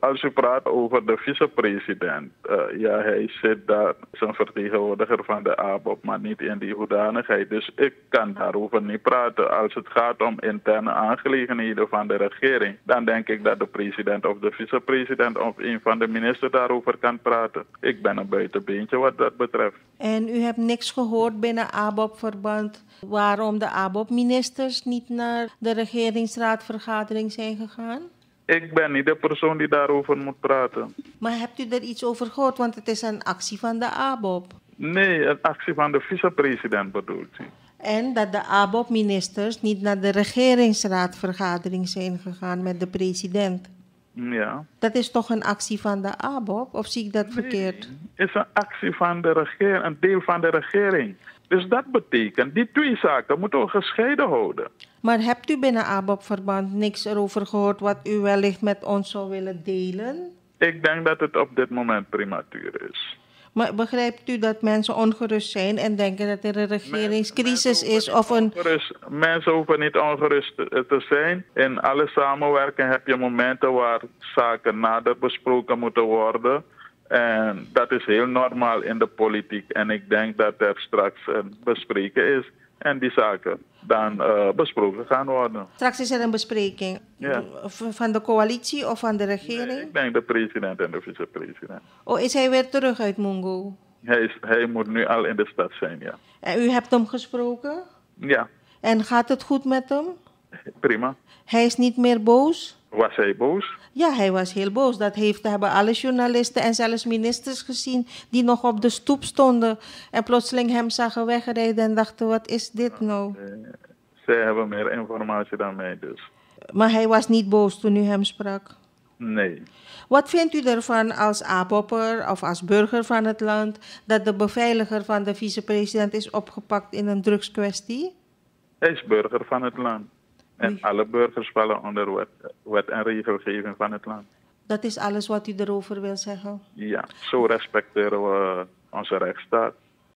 Als je praat over de vicepresident, uh, ja, hij zit daar, zijn vertegenwoordiger van de ABOP, maar niet in die hoedanigheid. Dus ik kan daarover niet praten. Als het gaat om interne aangelegenheden van de regering, dan denk ik dat de president of de vicepresident of een van de ministers daarover kan praten. Ik ben een buitenbeentje wat dat betreft. En u hebt niks gehoord binnen ABOP-verband waarom de ABOP-ministers niet naar de regeringsraadvergadering zijn gegaan? Ik ben niet de persoon die daarover moet praten. Maar hebt u er iets over gehoord? Want het is een actie van de ABOP. Nee, een actie van de vicepresident bedoelt u. En dat de ABOP-ministers niet naar de regeringsraadvergadering zijn gegaan met de president. Ja. Dat is toch een actie van de ABOP? Of zie ik dat verkeerd? het is een actie van de regering, een deel van de regering. Dus dat betekent, die twee zaken moeten we gescheiden houden. Maar hebt u binnen ABOP-verband niks erover gehoord wat u wellicht met ons zou willen delen? Ik denk dat het op dit moment prematuur is. Maar begrijpt u dat mensen ongerust zijn en denken dat er een regeringscrisis is of een. Ongerust, mensen hoeven niet ongerust te zijn. In alle samenwerking heb je momenten waar zaken nader besproken moeten worden. En dat is heel normaal in de politiek. En ik denk dat er straks een eh, bespreking is en die zaken dan eh, besproken gaan worden. Straks is er een bespreking van de coalitie of van de regering? ik denk de president en de vicepresident. Oh, is hij weer terug uit Mongo? Hij, is, hij moet nu al in de stad zijn, ja. En u hebt hem gesproken? Ja. En gaat het goed met hem? Prima. Hij is niet meer boos? Was hij boos? Ja, hij was heel boos. Dat heeft, hebben alle journalisten en zelfs ministers gezien die nog op de stoep stonden en plotseling hem zagen wegrijden en dachten, wat is dit nou? Eh, zij hebben meer informatie dan mij dus. Maar hij was niet boos toen u hem sprak? Nee. Wat vindt u ervan als APOPper of als burger van het land dat de beveiliger van de vicepresident is opgepakt in een drugskwestie? Hij is burger van het land. En alle burgers vallen onder wet, wet en regelgeving van het land. Dat is alles wat u erover wil zeggen? Ja, zo respecteren we onze rechtsstaat.